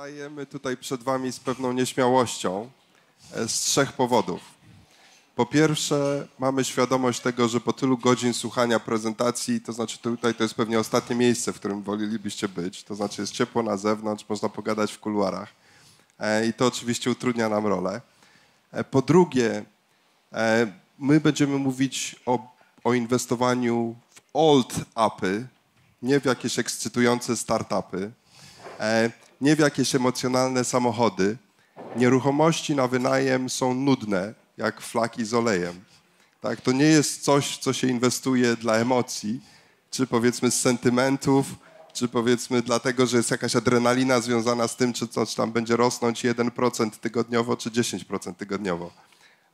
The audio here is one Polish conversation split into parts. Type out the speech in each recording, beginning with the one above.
Stajemy tutaj przed Wami z pewną nieśmiałością e, z trzech powodów. Po pierwsze, mamy świadomość tego, że po tylu godzin słuchania prezentacji, to znaczy tutaj to jest pewnie ostatnie miejsce, w którym wolelibyście być, to znaczy jest ciepło na zewnątrz, można pogadać w kuluarach e, i to oczywiście utrudnia nam rolę. E, po drugie, my będziemy mówić o, o inwestowaniu w old upy, nie w jakieś ekscytujące startupy nie w jakieś emocjonalne samochody. Nieruchomości na wynajem są nudne, jak flaki z olejem. Tak? To nie jest coś, co się inwestuje dla emocji, czy powiedzmy z sentymentów, czy powiedzmy dlatego, że jest jakaś adrenalina związana z tym, czy coś tam będzie rosnąć 1% tygodniowo, czy 10% tygodniowo.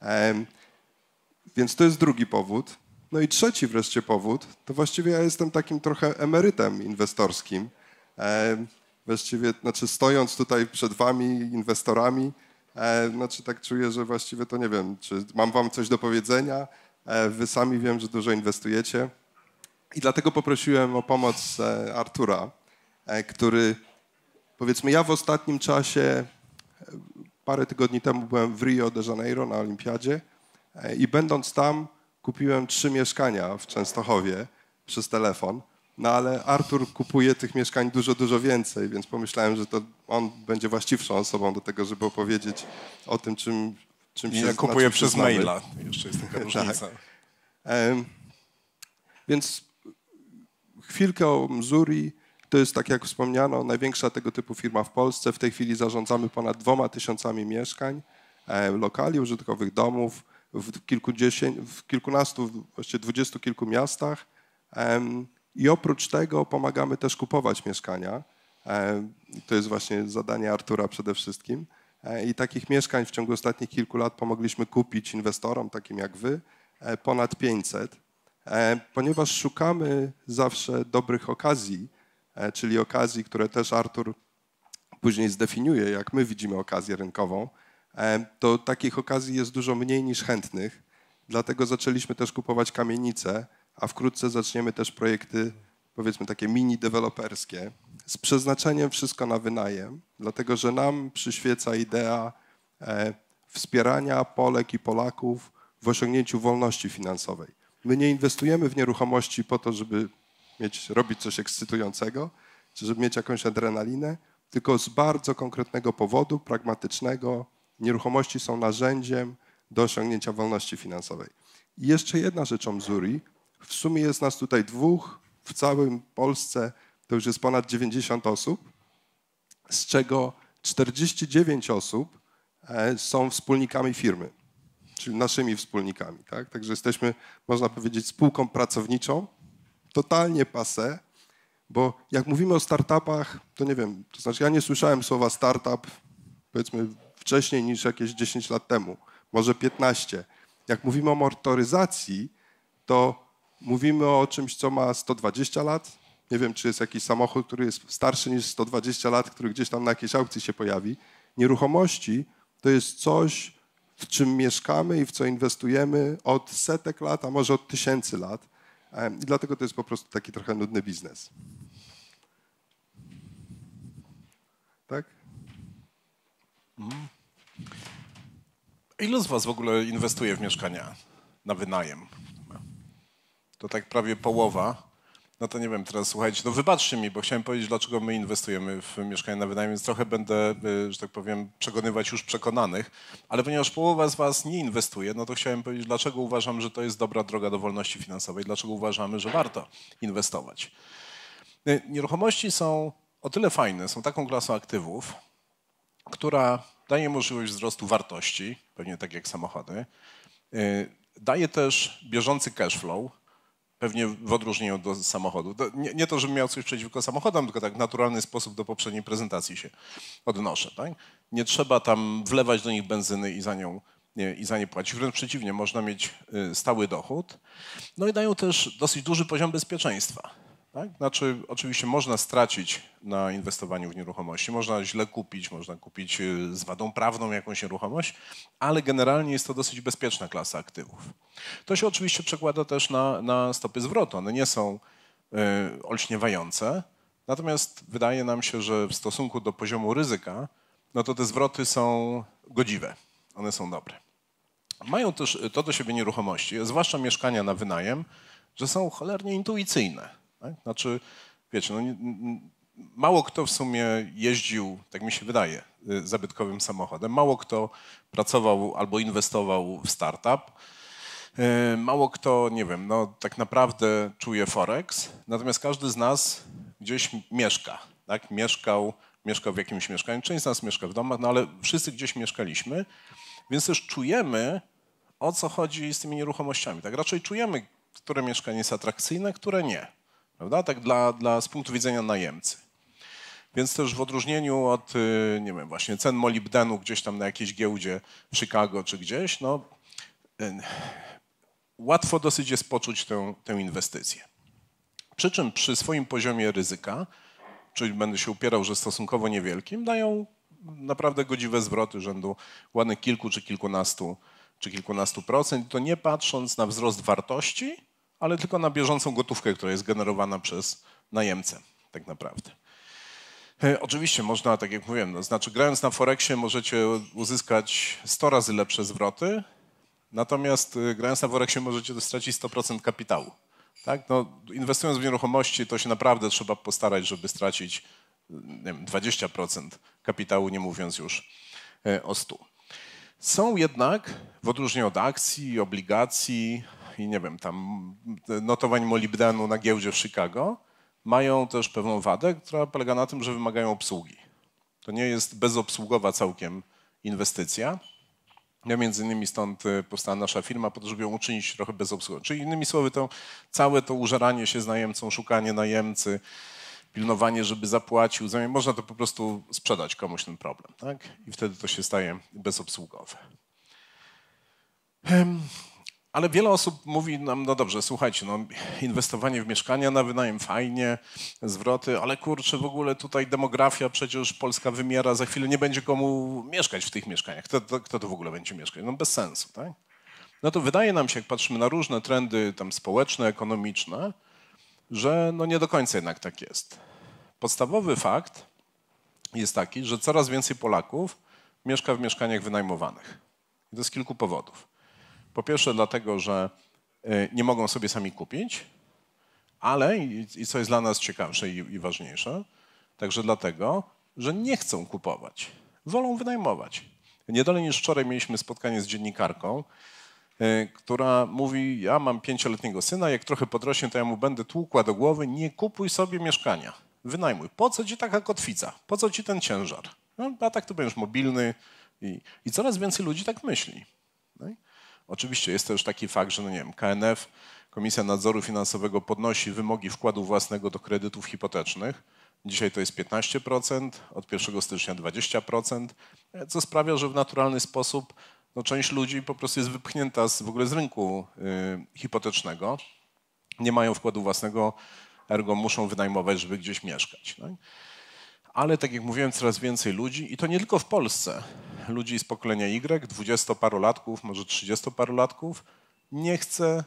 Um, więc to jest drugi powód. No i trzeci wreszcie powód, to właściwie ja jestem takim trochę emerytem inwestorskim. Um, właściwie, znaczy stojąc tutaj przed wami, inwestorami, e, znaczy tak czuję, że właściwie to nie wiem, czy mam wam coś do powiedzenia, e, wy sami wiem, że dużo inwestujecie. I dlatego poprosiłem o pomoc e, Artura, e, który powiedzmy ja w ostatnim czasie, e, parę tygodni temu byłem w Rio de Janeiro na Olimpiadzie e, i będąc tam kupiłem trzy mieszkania w Częstochowie przez telefon. No ale Artur kupuje tych mieszkań dużo, dużo więcej, więc pomyślałem, że to on będzie właściwszą osobą do tego, żeby opowiedzieć o tym, czym, czym się... Ja kupuję przez znamy. maila, jeszcze jest taka tak. różnica. Tak. więc chwilkę o Mzuri. To jest, tak jak wspomniano, największa tego typu firma w Polsce. W tej chwili zarządzamy ponad dwoma tysiącami mieszkań, lokali, użytkowych domów w, kilkudziesię- w kilkunastu, właściwie dwudziestu kilku miastach. I oprócz tego pomagamy też kupować mieszkania. E, to jest właśnie zadanie Artura przede wszystkim. E, I takich mieszkań w ciągu ostatnich kilku lat pomogliśmy kupić inwestorom, takim jak wy, e, ponad 500, ponieważ szukamy zawsze dobrych okazji, czyli okazji, które też Artur później zdefiniuje, jak my widzimy okazję rynkową, to takich okazji jest dużo mniej niż chętnych. Dlatego zaczęliśmy też kupować kamienice a wkrótce zaczniemy też projekty, powiedzmy takie mini deweloperskie, z przeznaczeniem wszystko na wynajem, dlatego że nam przyświeca idea e, wspierania Polek i Polaków w osiągnięciu wolności finansowej. My nie inwestujemy w nieruchomości po to, żeby mieć, robić coś ekscytującego, czy żeby mieć jakąś adrenalinę, tylko z bardzo konkretnego powodu, pragmatycznego. Nieruchomości są narzędziem do osiągnięcia wolności finansowej. I jeszcze jedna rzecz o Mzuri, w sumie jest nas tutaj dwóch, w całym Polsce to już jest ponad 90 osób, z czego 49 osób e, są wspólnikami firmy, czyli naszymi wspólnikami. Tak? Także jesteśmy, można powiedzieć, spółką pracowniczą, totalnie pase, bo jak mówimy o startupach, to nie wiem, to znaczy ja nie słyszałem słowa startup powiedzmy wcześniej niż jakieś 10 lat temu, może 15. Jak mówimy o motoryzacji, to Mówimy o czymś, co ma 120 lat. Nie wiem, czy jest jakiś samochód, który jest starszy niż 120 lat, który gdzieś tam na jakiejś aukcji się pojawi. Nieruchomości to jest coś, w czym mieszkamy i w co inwestujemy od setek lat, a może od tysięcy lat. I dlatego to jest po prostu taki trochę nudny biznes. Tak? Mm. Ilu z Was w ogóle inwestuje w mieszkania na wynajem? to tak prawie połowa. No to nie wiem, teraz słuchajcie, no wybaczcie mi, bo chciałem powiedzieć, dlaczego my inwestujemy w mieszkania na wynajem, więc trochę będę, y, że tak powiem, przekonywać już przekonanych, ale ponieważ połowa z was nie inwestuje, no to chciałem powiedzieć, dlaczego uważam, że to jest dobra droga do wolności finansowej, dlaczego uważamy, że warto inwestować. Y, nieruchomości są o tyle fajne, są taką klasą aktywów, która daje możliwość wzrostu wartości, pewnie tak jak samochody, y, daje też bieżący cash flow, Pewnie w odróżnieniu do samochodu. nie, nie to, żebym miał coś przeciwko samochodom, tylko tak w naturalny sposób do poprzedniej prezentacji się odnoszę. Tak? Nie trzeba tam wlewać do nich benzyny i za nią nie, i za nie płacić. Wręcz przeciwnie, można mieć y, stały dochód. No i dają też dosyć duży poziom bezpieczeństwa. Tak? Znaczy, oczywiście można stracić na inwestowaniu w nieruchomości, można źle kupić, można kupić y, z wadą prawną jakąś nieruchomość, ale generalnie jest to dosyć bezpieczna klasa aktywów. To się oczywiście przekłada też na, na stopy zwrotu. One nie są y, olśniewające, natomiast wydaje nam się, że w stosunku do poziomu ryzyka, no to te zwroty są godziwe, one są dobre. Mają też to do siebie nieruchomości, zwłaszcza mieszkania na wynajem, że są cholernie intuicyjne. Tak? Znaczy, wiecie, no, mało kto w sumie jeździł, tak mi się wydaje, y, zabytkowym samochodem, mało kto pracował albo inwestował w startup. Y, mało kto, nie wiem, no tak naprawdę czuje Forex, natomiast każdy z nas gdzieś mieszka, tak? Mieszkał, mieszkał w jakimś mieszkaniu, część z nas mieszka w domach, no ale wszyscy gdzieś mieszkaliśmy, więc też czujemy, o co chodzi z tymi nieruchomościami, tak? Raczej czujemy, które mieszkanie jest atrakcyjne, które nie. Prawda? Tak dla, dla z punktu widzenia najemcy. Więc też w odróżnieniu od, y, nie wiem, właśnie cen molibdenu gdzieś tam na jakiejś giełdzie w Chicago czy gdzieś, no y, łatwo dosyć jest poczuć tę, tę inwestycję. Przy czym przy swoim poziomie ryzyka, czyli będę się upierał, że stosunkowo niewielkim, dają naprawdę godziwe zwroty rzędu ładnych kilku czy kilkunastu, czy kilkunastu procent, to nie patrząc na wzrost wartości, ale tylko na bieżącą gotówkę, która jest generowana przez najemcę tak naprawdę. E, oczywiście można, tak jak mówiłem, no, znaczy grając na Forexie możecie uzyskać 100 razy lepsze zwroty, natomiast e, grając na Forexie możecie stracić 100% kapitału. Tak? No, inwestując w nieruchomości to się naprawdę trzeba postarać, żeby stracić e, nie wiem, 20% kapitału, nie mówiąc już o 100. Są jednak, w odróżnieniu od akcji, obligacji, i nie wiem, tam notowań molibdenu na giełdzie w Chicago, mają też pewną wadę, która polega na tym, że wymagają obsługi. To nie jest bezobsługowa całkiem inwestycja. Ja między innymi stąd y, powstała nasza firma, po to, żeby ją uczynić trochę bezobsługową. Czyli innymi słowy, to całe to użeranie się z najemcą, szukanie najemcy, pilnowanie, żeby zapłacił, można to po prostu sprzedać komuś ten problem, tak? I wtedy to się staje bezobsługowe. Ale wiele osób mówi nam, no dobrze, słuchajcie, no, inwestowanie w mieszkania na wynajem fajnie, zwroty, ale kurczę, w ogóle tutaj demografia, przecież Polska wymiera, za chwilę nie będzie komu mieszkać w tych mieszkaniach. Kto, to, kto tu w ogóle będzie mieszkać? No bez sensu, tak? No to wydaje nam się, jak patrzymy na różne trendy tam społeczne, ekonomiczne, że no nie do końca jednak tak jest. Podstawowy fakt jest taki, że coraz więcej Polaków mieszka w mieszkaniach wynajmowanych. I to z kilku powodów. Po pierwsze dlatego, że y, nie mogą sobie sami kupić, ale i co jest dla nas ciekawsze i, ważniejsze, także dlatego, że nie chcą kupować, wolą wynajmować. Nie niż wczoraj mieliśmy spotkanie z dziennikarką, y, która mówi, ja mam pięcioletniego syna, jak trochę podrośnie, to ja mu będę tłukła do głowy, nie kupuj sobie mieszkania, wynajmuj. Po co ci taka kotwica? Po co ci ten ciężar? No, a tak to będziesz mobilny. I, I coraz więcej ludzi tak myśli. Oczywiście jest też taki fakt, że no nie wiem, KNF, Komisja Nadzoru Finansowego podnosi wymogi wkładu własnego do kredytów hipotecznych. Dzisiaj to jest 15%, od 1 stycznia 20%, co sprawia, że w naturalny sposób no, część ludzi po prostu jest wypchnięta z, w ogóle z rynku y, hipotecznego. Nie mają wkładu własnego, ergo muszą wynajmować, żeby gdzieś mieszkać. No ale tak jak mówiłem, coraz więcej ludzi i to nie tylko w Polsce. Ludzi z pokolenia Y, dwudziestoparolatków, może trzydziestoparolatków nie chce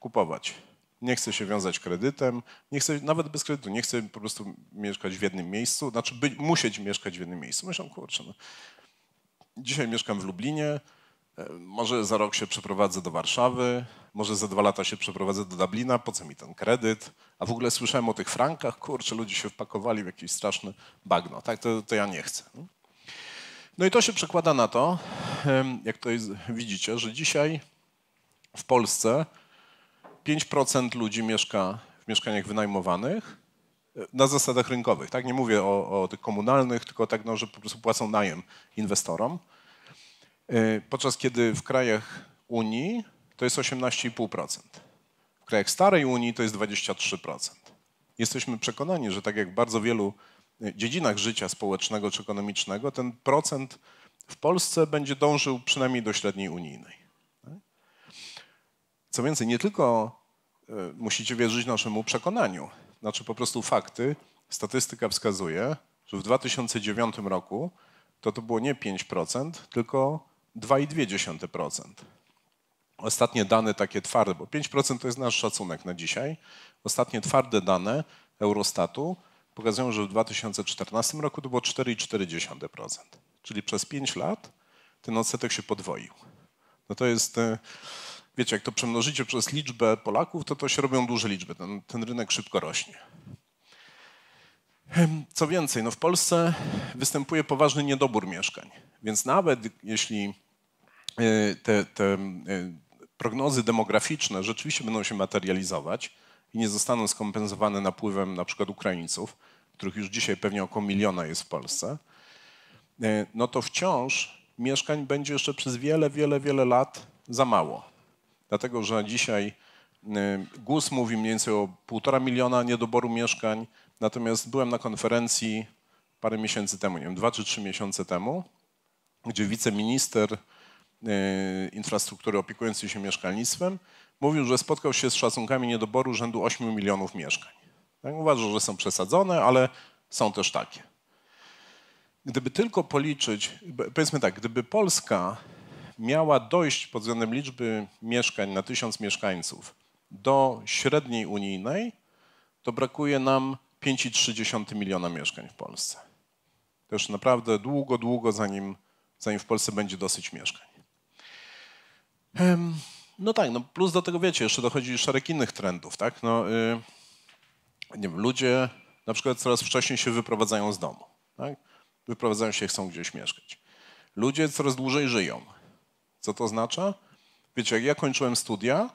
kupować. Nie chce się wiązać kredytem, nie chce, nawet bez kredytu, nie chce po prostu mieszkać w jednym miejscu, znaczy musieć mieszkać w jednym miejscu. Myślę, kurczę, no. dzisiaj mieszkam w Lublinie, może za rok się przeprowadzę do Warszawy, może za dwa lata się przeprowadzę do Dublina, po co mi ten kredyt? A w ogóle słyszałem o tych frankach, kurczę, ludzie się wpakowali w jakiś straszny bagno, tak, to, to ja nie chcę. No i to się przekłada na to, jak tutaj widzicie, że dzisiaj w Polsce 5% ludzi mieszka w mieszkaniach wynajmowanych e, na zasadach rynkowych. Tak? Nie mówię o, o tych komunalnych, tylko tak, no, że po prostu płacą najem inwestorom. Y, podczas kiedy w krajach Unii to jest 18,5%. W krajach starej Unii to jest 23%. Jesteśmy przekonani, że tak jak w bardzo wielu y, dziedzinach życia społecznego czy ekonomicznego, ten procent w Polsce będzie dążył przynajmniej do średniej unijnej. Tak? Co więcej, nie tylko y, musicie wierzyć naszemu przekonaniu, znaczy po prostu fakty, statystyka wskazuje, że w 2009 roku to to było nie 5%, tylko 2,2%. Ostatnie dane takie twarde, bo 5% to jest nasz szacunek na dzisiaj. Ostatnie twarde dane Eurostatu pokazują, że w 2014 roku to było 4,4%. Czyli przez 5 lat ten odsetek się podwoił. No to jest, e, wiecie, jak to przemnożycie przez liczbę Polaków, to to się robią duże liczby. Ten, ten rynek szybko rośnie. Co więcej, no w Polsce występuje poważny niedobór mieszkań, więc nawet jeśli e, te, te e, prognozy demograficzne rzeczywiście będą się materializować i nie zostaną skompensowane napływem na przykład Ukraińców, których już dzisiaj pewnie około miliona jest w Polsce, e, no to wciąż mieszkań będzie jeszcze przez wiele, wiele, wiele lat za mało. Dlatego, że dzisiaj GUS mówi mniej więcej o półtora miliona niedoboru mieszkań, Natomiast byłem na konferencji parę miesięcy temu, nie wiem, dwa czy trzy miesiące temu, gdzie wiceminister e, infrastruktury opiekujący się mieszkalnictwem mówił, że spotkał się z szacunkami niedoboru rzędu 8 milionów mieszkań. Tak? Uważa, że są przesadzone, ale są też takie. Gdyby tylko policzyć, powiedzmy tak, gdyby Polska miała dojść pod względem liczby mieszkań na tysiąc mieszkańców do średniej unijnej, to brakuje nam 5,3 miliona mieszkań w Polsce. już naprawdę długo, długo, zanim, zanim w Polsce będzie dosyć mieszkań. No tak, no plus do tego wiecie, jeszcze dochodzi szereg innych trendów, tak? No, y, nie wiem, ludzie na przykład coraz wcześniej się wyprowadzają z domu, tak? Wyprowadzają się, chcą gdzieś mieszkać. Ludzie coraz dłużej żyją. Co to oznacza? Wiecie, jak ja kończyłem studia,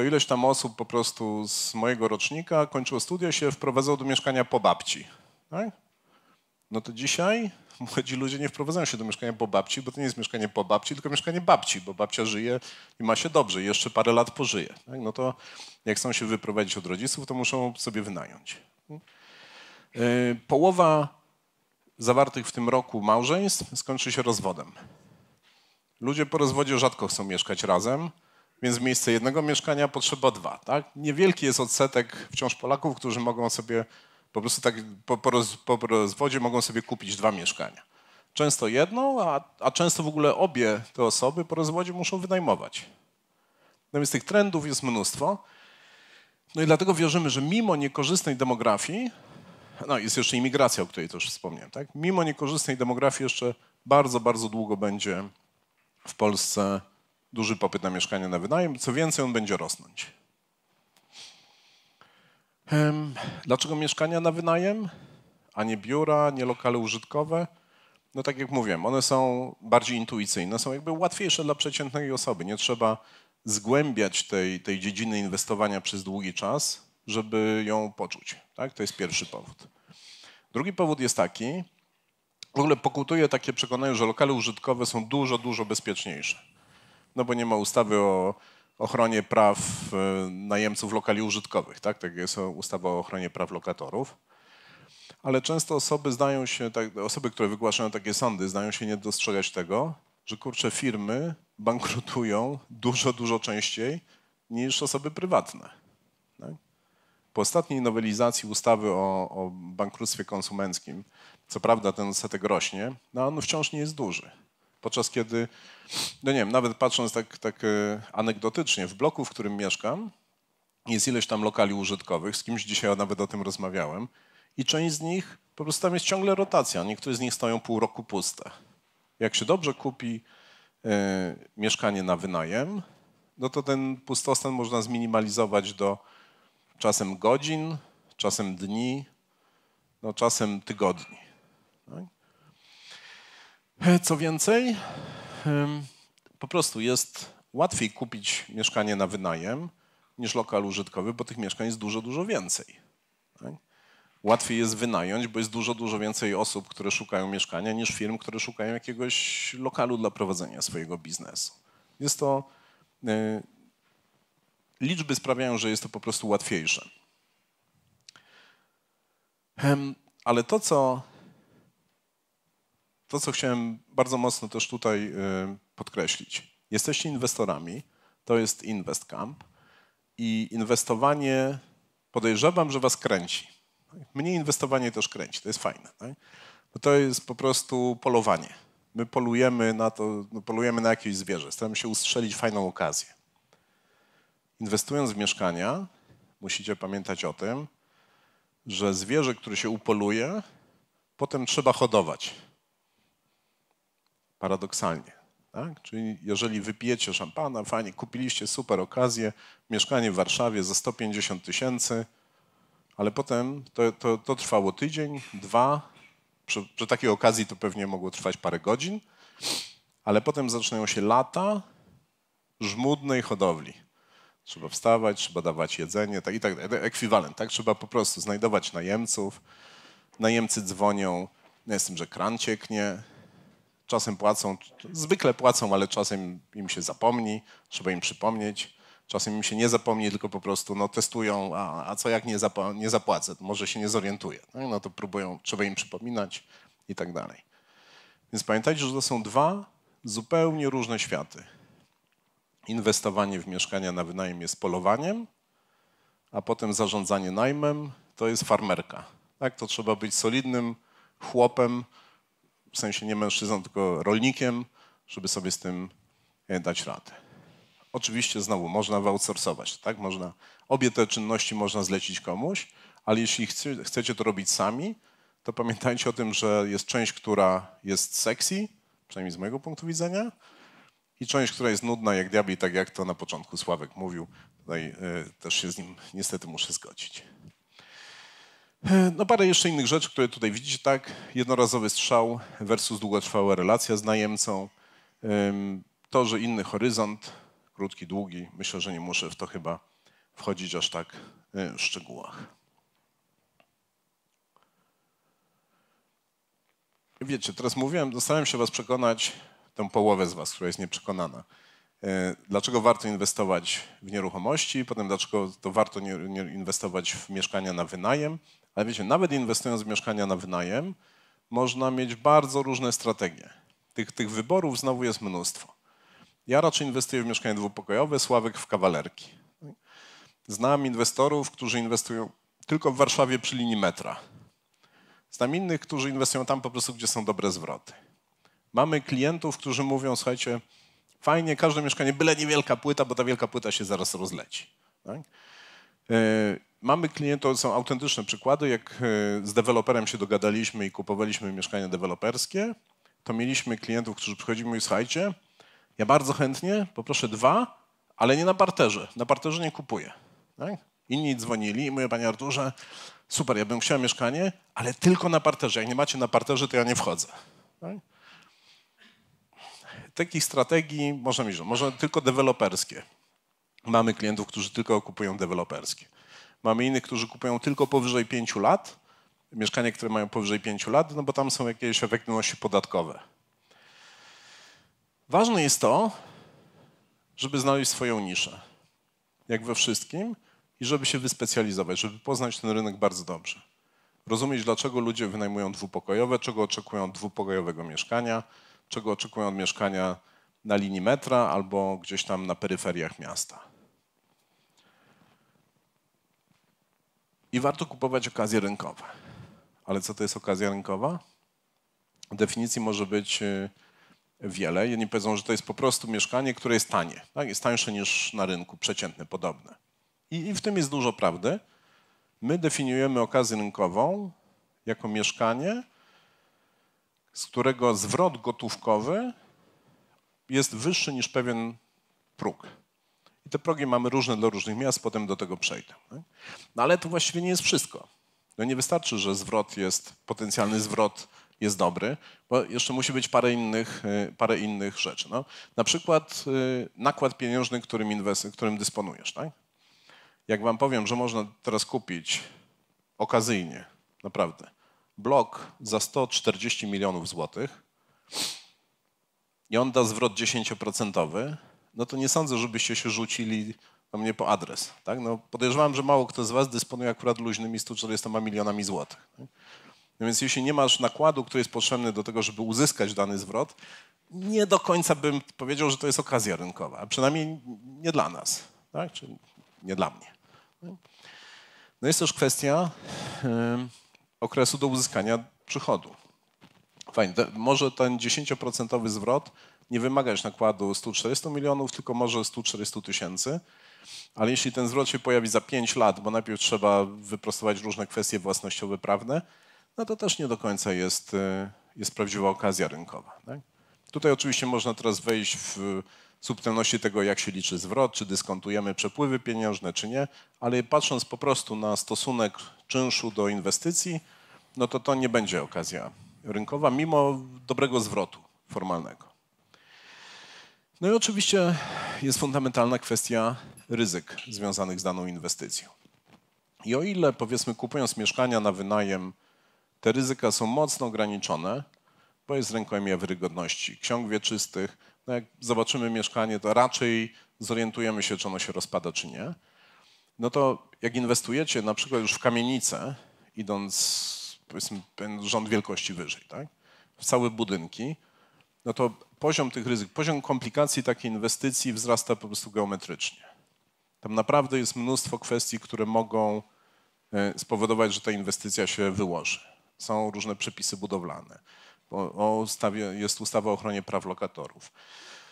to ileś tam osób po prostu z mojego rocznika kończyło studia się wprowadzało do mieszkania po babci. Tak? No to dzisiaj młodzi ludzie nie wprowadzają się do mieszkania po babci, bo to nie jest mieszkanie po babci, tylko mieszkanie babci, bo babcia żyje i ma się dobrze, jeszcze parę lat pożyje. Tak? No to jak chcą się wyprowadzić od rodziców, to muszą sobie wynająć. E, połowa zawartych w tym roku małżeństw skończy się rozwodem. Ludzie po rozwodzie rzadko chcą mieszkać razem, więc w miejsce jednego mieszkania potrzeba dwa. Tak? Niewielki jest odsetek wciąż Polaków, którzy mogą sobie po prostu tak po, po, roz, po rozwodzie mogą sobie kupić dwa mieszkania. Często jedno, a, a często w ogóle obie te osoby po rozwodzie muszą wynajmować. No więc tych trendów jest mnóstwo. No i dlatego wierzymy, że mimo niekorzystnej demografii, no jest jeszcze imigracja, o której też wspomniałem, tak? Mimo niekorzystnej demografii jeszcze bardzo, bardzo długo będzie w Polsce duży popyt na mieszkania na wynajem, co więcej, on będzie rosnąć. Dlaczego mieszkania na wynajem, a nie biura, nie lokale użytkowe? No tak jak mówiłem, one są bardziej intuicyjne, są jakby łatwiejsze dla przeciętnej osoby. Nie trzeba zgłębiać tej, tej dziedziny inwestowania przez długi czas, żeby ją poczuć. Tak? To jest pierwszy powód. Drugi powód jest taki, w ogóle pokutuje takie przekonanie, że lokale użytkowe są dużo, dużo bezpieczniejsze no bo nie ma ustawy o ochronie praw y, najemców lokali użytkowych, tak? Tak jest ustawa o ochronie praw lokatorów. Ale często osoby zdają się, tak, osoby, które wygłaszają takie sądy, zdają się nie dostrzegać tego, że kurcze firmy bankrutują dużo, dużo częściej niż osoby prywatne. Tak? Po ostatniej nowelizacji ustawy o, o bankructwie konsumenckim, co prawda ten odsetek rośnie, no on wciąż nie jest duży. Podczas kiedy, no nie wiem, nawet patrząc tak, tak e, anegdotycznie, w bloku, w którym mieszkam, jest ileś tam lokali użytkowych, z kimś dzisiaj nawet o tym rozmawiałem, i część z nich, po prostu tam jest ciągle rotacja, niektóre z nich stoją pół roku puste. Jak się dobrze kupi e, mieszkanie na wynajem, no to ten pustostan można zminimalizować do czasem godzin, czasem dni, no czasem tygodni. Tak? E, co więcej, po prostu jest łatwiej kupić mieszkanie na wynajem niż lokal użytkowy, bo tych mieszkań jest dużo, dużo więcej. Tak? Łatwiej jest wynająć, bo jest dużo, dużo więcej osób, które szukają mieszkania, niż firm, które szukają jakiegoś lokalu dla prowadzenia swojego biznesu. Jest to. E, liczby sprawiają, że jest to po prostu łatwiejsze. Ale to, co to, co chciałem bardzo mocno też tutaj y, podkreślić. Jesteście inwestorami, to jest InvestCamp i inwestowanie, podejrzewam, że was kręci. Mnie inwestowanie też kręci, to jest fajne. Tak? Bo to jest po prostu polowanie. My polujemy na to, no polujemy na jakieś zwierzę, staramy się ustrzelić fajną okazję. Inwestując w mieszkania, musicie pamiętać o tym, że zwierzę, które się upoluje, potem trzeba hodować Paradoksalnie. Tak? Czyli jeżeli wypijecie szampana, fajnie, kupiliście super okazję, mieszkanie w Warszawie za 150 tysięcy, ale potem to, to, to trwało tydzień, dwa, przy, przy, takiej okazji to pewnie mogło trwać parę godzin, ale potem zaczynają się lata żmudnej hodowli. Trzeba wstawać, trzeba dawać jedzenie, tak i tak, e, ekwiwalent, tak? Trzeba po prostu znajdować najemców, najemcy dzwonią, no jestem, że kran cieknie, Czasem płacą, zwykle płacą, ale czasem im się zapomni, trzeba im przypomnieć. Czasem im się nie zapomni, tylko po prostu no, testują, a, a co jak nie, nie zapłacę, może się nie zorientuje. No, no to próbują, trzeba im przypominać i tak dalej. Więc pamiętajcie, że to są dwa zupełnie różne światy. Inwestowanie w mieszkania na wynajem jest polowaniem, a potem zarządzanie najmem to jest farmerka. Tak, to trzeba być solidnym chłopem, w sensie nie mężczyzną, tylko rolnikiem, żeby sobie z tym e, dać radę. Oczywiście znowu można wyoutsourcować, tak? Można, obie te czynności można zlecić komuś, ale jeśli chce, chcecie to robić sami, to pamiętajcie o tym, że jest część, która jest sexy, przynajmniej z mojego punktu widzenia, i część, która jest nudna jak diabli, tak jak to na początku Sławek mówił. Tutaj y, też się z nim niestety muszę zgodzić. E, no parę jeszcze innych rzeczy, które tutaj widzicie, tak? Jednorazowy strzał versus długotrwała relacja z najemcą. To, że inny horyzont, krótki, długi, myślę, że nie muszę w to chyba wchodzić aż tak e, w szczegółach. Wiecie, teraz mówiłem, starałem się was przekonać, tę połowę z was, która jest nieprzekonana. E, dlaczego warto inwestować w nieruchomości, potem dlaczego to warto nie, nie inwestować w mieszkania na wynajem, ale wiecie, nawet inwestując w mieszkania na wynajem, można mieć bardzo różne strategie. Tych, tych wyborów znowu jest mnóstwo. Ja raczej inwestuję w mieszkanie dwupokojowe, Sławek w kawalerki. Znam inwestorów, którzy inwestują tylko w Warszawie przy linii metra. Znam innych, którzy inwestują tam po prostu, gdzie są dobre zwroty. Mamy klientów, którzy mówią, słuchajcie, fajnie, każde mieszkanie, byle niewielka płyta, bo ta wielka płyta się zaraz rozleci. Tak? E, mamy klientów, są autentyczne przykłady, jak e, z deweloperem się dogadaliśmy i kupowaliśmy mieszkania deweloperskie, to mieliśmy klientów, którzy przychodzili i mówili, słuchajcie, ja bardzo chętnie poproszę dwa, ale nie na parterze, na parterze nie kupuję. Tak? Inni dzwonili i mówię, panie Arturze, super, ja bym chciał mieszkanie, ale tylko na parterze. Jak nie macie na parterze, to ja nie wchodzę. Tak? Takich strategii można mieć, może tylko deweloperskie. Mamy klientów, którzy tylko kupują deweloperskie. Mamy innych, którzy kupują tylko powyżej 5 lat, mieszkania, które mają powyżej 5 lat, no bo tam są jakieś efektywności podatkowe. Ważne jest to, żeby znaleźć swoją niszę, jak we wszystkim, i żeby się wyspecjalizować, żeby poznać ten rynek bardzo dobrze. Rozumieć, dlaczego ludzie wynajmują dwupokojowe, czego oczekują od dwupokojowego mieszkania, czego oczekują od mieszkania na linii metra albo gdzieś tam na peryferiach miasta. I warto kupować okazje rynkowe. Ale co to jest okazja rynkowa? Definicji może być y, wiele. Jedni powiedzą, że to jest po prostu mieszkanie, które jest tanie. Tak? Jest tańsze niż na rynku, przeciętne, podobne. I, I w tym jest dużo prawdy. My definiujemy okazję rynkową jako mieszkanie, z którego zwrot gotówkowy jest wyższy niż pewien próg te progi mamy różne dla różnych miast, potem do tego przejdę. No ale to właściwie nie jest wszystko. No nie wystarczy, że zwrot jest, potencjalny zwrot jest dobry, bo jeszcze musi być parę innych, y, parę innych rzeczy. No, na przykład y, nakład pieniężny, którym, inwest którym dysponujesz. Tak? Jak wam powiem, że można teraz kupić okazyjnie, naprawdę, blok za 140 milionów złotych i on da zwrot 10%, no to nie sądzę, żebyście się rzucili na mnie po adres. Tak? No, podejrzewam, że mało kto z was dysponuje akurat luźnymi 140 milionami złotych. Tak? No więc jeśli nie masz nakładu, który jest potrzebny do tego, żeby uzyskać dany zwrot, nie do końca bym powiedział, że to jest okazja rynkowa, a przynajmniej nie dla nas, tak? czy nie dla mnie. No jest też kwestia okresu do uzyskania przychodu. Fajnie, te, może ten 10% zwrot nie wymagać nakładu 140 milionów, tylko może 140 tysięcy. Ale jeśli ten zwrot się pojawi za 5 lat, bo najpierw trzeba wyprostować różne kwestie własnościowe, prawne, no to też nie do końca jest, y, jest prawdziwa okazja rynkowa. Tak? Tutaj oczywiście można teraz wejść w subtelności tego, jak się liczy zwrot, czy dyskontujemy przepływy pieniężne, czy nie, ale patrząc po prostu na stosunek czynszu do inwestycji, no to to nie będzie okazja rynkowa, mimo dobrego zwrotu formalnego. No i oczywiście jest fundamentalna kwestia ryzyk związanych z daną inwestycją. I o ile, powiedzmy, kupując mieszkania na wynajem, te ryzyka są mocno ograniczone, bo jest rękojmie wygodności ksiąg wieczystych. No jak zobaczymy mieszkanie, to raczej zorientujemy się, czy ono się rozpada, czy nie. No to jak inwestujecie na przykład już w kamienicę, idąc, powiedzmy, rząd wielkości wyżej, tak? w całe budynki, no to poziom tych ryzyk, poziom komplikacji takiej inwestycji wzrasta po prostu geometrycznie. Tam naprawdę jest mnóstwo kwestii, które mogą e, spowodować, że ta inwestycja się wyłoży. Są różne przepisy budowlane. O jest ustawa o ochronie praw lokatorów.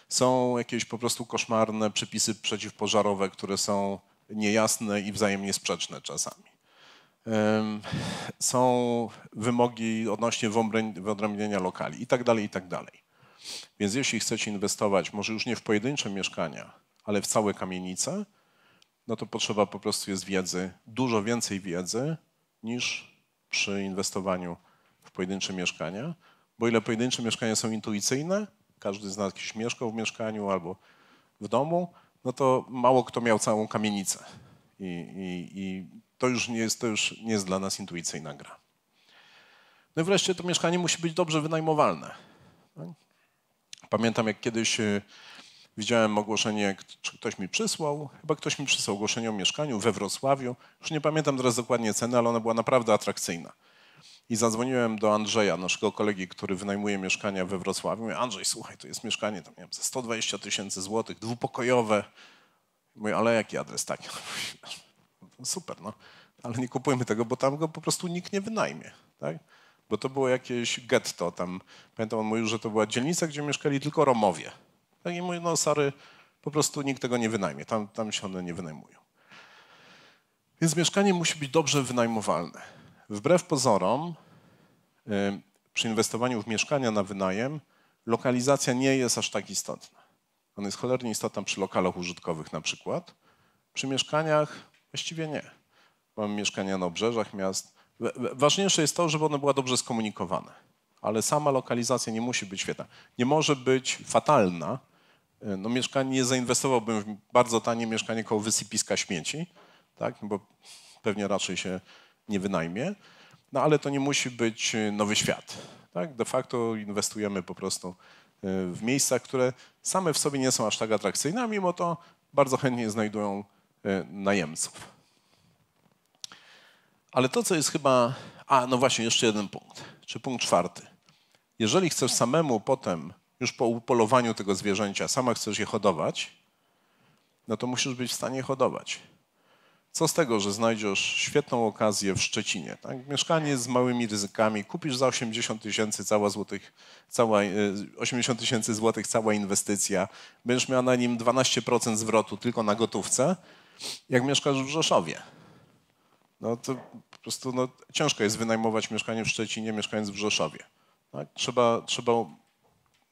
Są jakieś po prostu koszmarne przepisy przeciwpożarowe, które są niejasne i wzajemnie sprzeczne czasami. Są wymogi odnośnie wyodrębnienia lokali i tak dalej, i tak dalej. Więc jeśli chcecie inwestować, może już nie w pojedyncze mieszkania, ale w całe kamienice, no to potrzeba po prostu jest wiedzy, dużo więcej wiedzy niż przy inwestowaniu w pojedyncze mieszkania, bo ile pojedyncze mieszkania są intuicyjne, każdy z nas jakiś mieszkał w mieszkaniu albo w domu, no to mało kto miał całą kamienicę. I, i, i to, już nie jest, to już nie jest dla nas intuicyjna gra. No i wreszcie to mieszkanie musi być dobrze wynajmowalne. Tak? Pamiętam, jak kiedyś y, widziałem ogłoszenie, czy ktoś mi przysłał, chyba ktoś mi przysłał ogłoszenie o mieszkaniu we Wrocławiu. Już nie pamiętam teraz dokładnie ceny, ale ona była naprawdę atrakcyjna. I zadzwoniłem do Andrzeja, naszego kolegi, który wynajmuje mieszkania we Wrocławiu. Mówię, Andrzej, słuchaj, to jest mieszkanie tam, nie wiem, za 120 tysięcy złotych, dwupokojowe. Mówię, ale jaki adres taki? No super, no. Ale nie kupujmy tego, bo tam go po prostu nikt nie wynajmie, tak? bo to było jakieś getto tam. Pamiętam, on mówił, że to była dzielnica, gdzie mieszkali tylko Romowie. Tak i mówił, no sorry, po prostu nikt tego nie wynajmie, tam, tam się one nie wynajmują. Więc mieszkanie musi być dobrze wynajmowalne. Wbrew pozorom, y, przy inwestowaniu w mieszkania na wynajem, lokalizacja nie jest aż tak istotna. Ona jest cholernie istotna przy lokalach użytkowych na przykład. Przy mieszkaniach właściwie nie. Mamy mieszkania na obrzeżach miast, Ważniejsze jest to, żeby ona była dobrze skomunikowana, ale sama lokalizacja nie musi być świetna. Nie może być fatalna. E, no, mieszkanie nie zainwestowałbym w bardzo tanie mieszkanie koło wysypiska śmieci, tak? bo pewnie raczej się nie wynajmie, no ale to nie musi być e, nowy świat. Tak? De facto inwestujemy po prostu e, w miejsca, które same w sobie nie są aż tak atrakcyjne, a mimo to bardzo chętnie znajdują najemców. Ale to, co jest chyba. A, no właśnie, jeszcze jeden punkt, czy punkt czwarty. Jeżeli chcesz samemu potem, już po upolowaniu tego zwierzęcia, sama chcesz je hodować, no to musisz być w stanie hodować. Co z tego, że znajdziesz świetną okazję w Szczecinie? Tak? Mieszkanie z małymi ryzykami, kupisz za 80 tysięcy cała złotych, cała, 80 e, tysięcy złotych cała inwestycja, będziesz miał na nim 12% zwrotu tylko na gotówce, jak mieszkasz w Rzeszowie. No to prostu no, ciężko jest wynajmować mieszkanie w Szczecinie, mieszkając w Rzeszowie. Tak? Trzeba, trzeba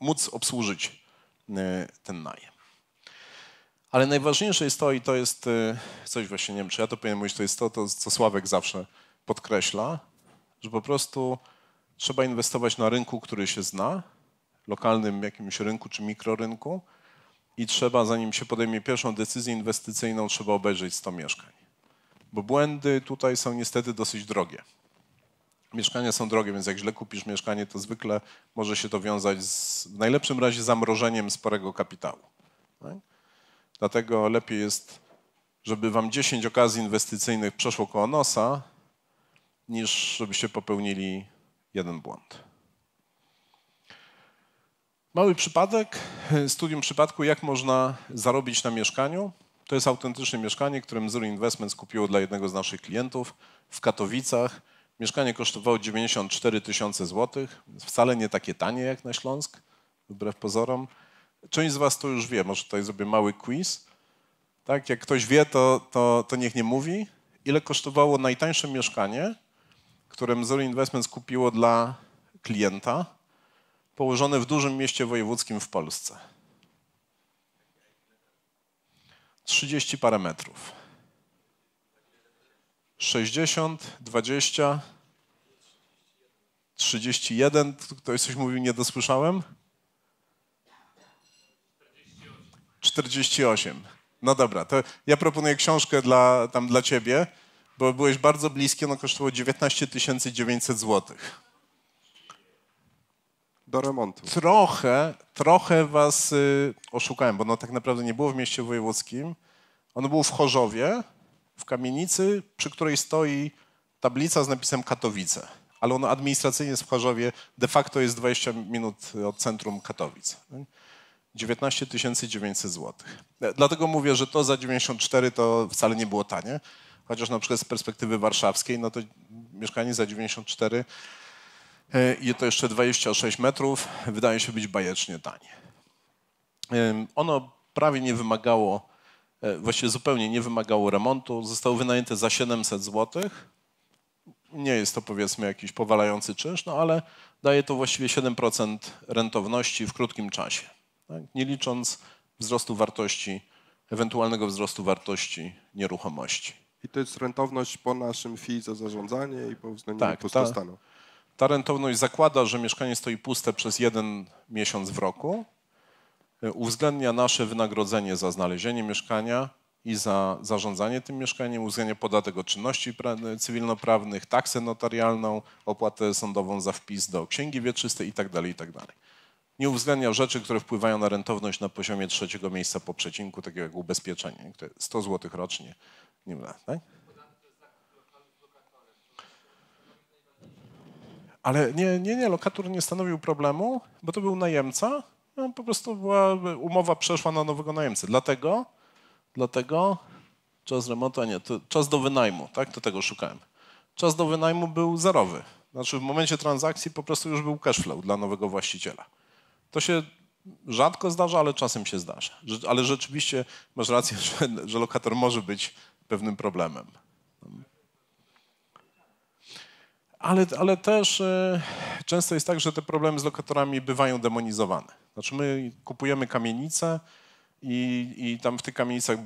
móc obsłużyć e, ten najem. Ale najważniejsze jest to, i to jest e, coś właśnie, nie wiem, czy ja to powinienem mówić, to jest to, to co Sławek zawsze podkreśla, że po prostu trzeba inwestować na rynku, który się zna, lokalnym jakimś rynku czy mikrorynku i trzeba, zanim się podejmie pierwszą decyzję inwestycyjną, trzeba obejrzeć 100 mieszkań bo błędy tutaj są niestety dosyć drogie. Mieszkania są drogie, więc jak źle kupisz mieszkanie, to zwykle może się to wiązać z, w najlepszym razie zamrożeniem sporego kapitału. Tak? Dlatego lepiej jest, żeby wam 10 okazji inwestycyjnych przeszło koło nosa, niż żebyście popełnili jeden błąd. Mały przypadek, studium przypadku, jak można zarobić na mieszkaniu. To jest autentyczne mieszkanie, którym Zero Investments kupiło dla jednego z naszych klientów w Katowicach. Mieszkanie kosztowało 94 tysiące złotych, wcale nie takie tanie jak na Śląsk, wbrew pozorom. Część z Was to już wie, może tutaj zrobię mały quiz. Tak, jak ktoś wie, to, to, to niech nie mówi. Ile kosztowało najtańsze mieszkanie, które Zero Investments kupiło dla klienta, położone w dużym mieście wojewódzkim w Polsce? 30 parametrów. 60, 20, 31. Ktoś coś mówił, nie dosłyszałem? 48. No dobra, to ja proponuję książkę dla, tam dla ciebie, bo byłeś bardzo bliski, ono kosztowało 19 900 złotych do remontu. Trochę, trochę was y, oszukałem, bo no tak naprawdę nie było w mieście wojewódzkim. Ono było w Chorzowie, w kamienicy, przy której stoi tablica z napisem Katowice. Ale ono administracyjnie jest w Chorzowie, de facto jest 20 minut od centrum Katowic. 19 900 zł. Dlatego mówię, że to za 94 to wcale nie było tanie, chociaż na przykład z perspektywy warszawskiej, no to mieszkanie za 94 E, I to jeszcze 26 metrów. Wydaje się być bajecznie tanie. E, ono prawie nie wymagało, e, właściwie zupełnie nie wymagało remontu. Zostało wynajęte za 700 zł. Nie jest to powiedzmy jakiś powalający czynsz, no ale daje to właściwie 7% rentowności w krótkim czasie. Tak? Nie licząc wzrostu wartości, ewentualnego wzrostu wartości nieruchomości. I to jest rentowność po naszym fee za zarządzanie i po uwzględnieniu tak, ta, stanu. Ta rentowność zakłada, że mieszkanie stoi puste przez jeden miesiąc w roku, e, uwzględnia nasze wynagrodzenie za znalezienie mieszkania i za zarządzanie tym mieszkaniem, uwzględnia podatek od czynności e, cywilnoprawnych, taksę notarialną, opłatę sądową za wpis do księgi wieczystej itd. Tak itd. Tak nie uwzględnia rzeczy, które wpływają na rentowność na poziomie trzeciego miejsca po przecinku, takie jak ubezpieczenie, 100 zł rocznie. Nie wiem, tak? Ale nie, nie, nie, lokator nie stanowił problemu, bo to był najemca, no, po prostu była, umowa przeszła na nowego najemcę. Dlatego, dlatego czas remontu, a nie, czas do wynajmu, tak, To tego szukałem. Czas do wynajmu był zerowy. Znaczy w momencie transakcji po prostu już był cashflow dla nowego właściciela. To się rzadko zdarza, ale czasem się zdarza. Ale rzeczywiście masz rację, że, że lokator może być pewnym problemem. Ale, ale też e, często jest tak, że te problemy z lokatorami bywają demonizowane. Znaczy my kupujemy kamienice i, i tam w tych kamienicach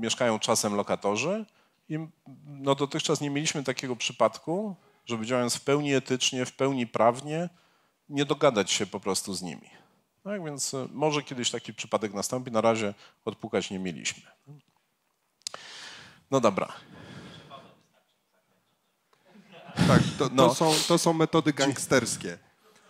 mieszkają czasem lokatorzy i no dotychczas nie mieliśmy takiego przypadku, żeby działając w pełni etycznie, w pełni prawnie, nie dogadać się po prostu z nimi. Tak więc e, może kiedyś taki przypadek nastąpi, na razie odpukać nie mieliśmy. No dobra, tak, to, to, no. są, to są metody gangsterskie.